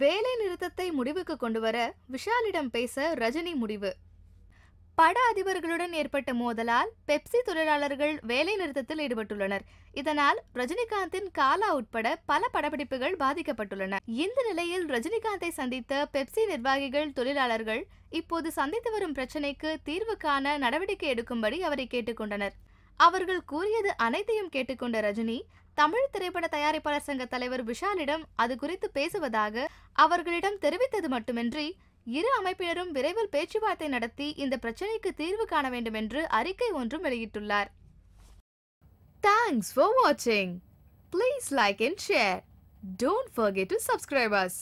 வேலை நிறுத்தத்தை முடிவுக்கு கொண்டு வர விஷாலிடம் பேச ரஜினி முடிவு பட அதிபர்களுடன் ஏற்பட்ட மோதலால் பெப்சி தொழிலாளர்கள் வேலை நிறுத்தத்தில் ஈடுபட்டுள்ளனர் இதனால் ரஜினிகாந்தின் காலா உட்பட பல படப்பிடிப்புகள் பாதிக்கப்பட்டுள்ளன இந்த நிலையில் ரஜினிகாந்தை சந்தித்த பெப்சி நிர்வாகிகள் தொழிலாளர்கள் இப்போது சந்தித்து வரும் பிரச்சினைக்கு தீர்வு காண நடவடிக்கை எடுக்கும்படி அவரை கேட்டுக்கொண்டனர் அவர்கள் கூறியது அனைத்தையும் கேட்டுக்கொண்ட ரஜினி தமிழ் திரைப்பட தயாரிப்பாளர் சங்க தலைவர் விஷாலிடம் அது குறித்து பேசுவதாக அவர்களிடம் தெரிவித்தது மட்டுமின்றி இரு அமைப்பினரும் விரைவில் பேச்சுவார்த்தை நடத்தி இந்த பிரச்சனைக்கு தீர்வு காண வேண்டும் என்று அறிக்கை ஒன்றும் வெளியிட்டுள்ளார் தேங்க்ஸ் ஃபார் வாட்சிங் please like and share don't forget to subscribers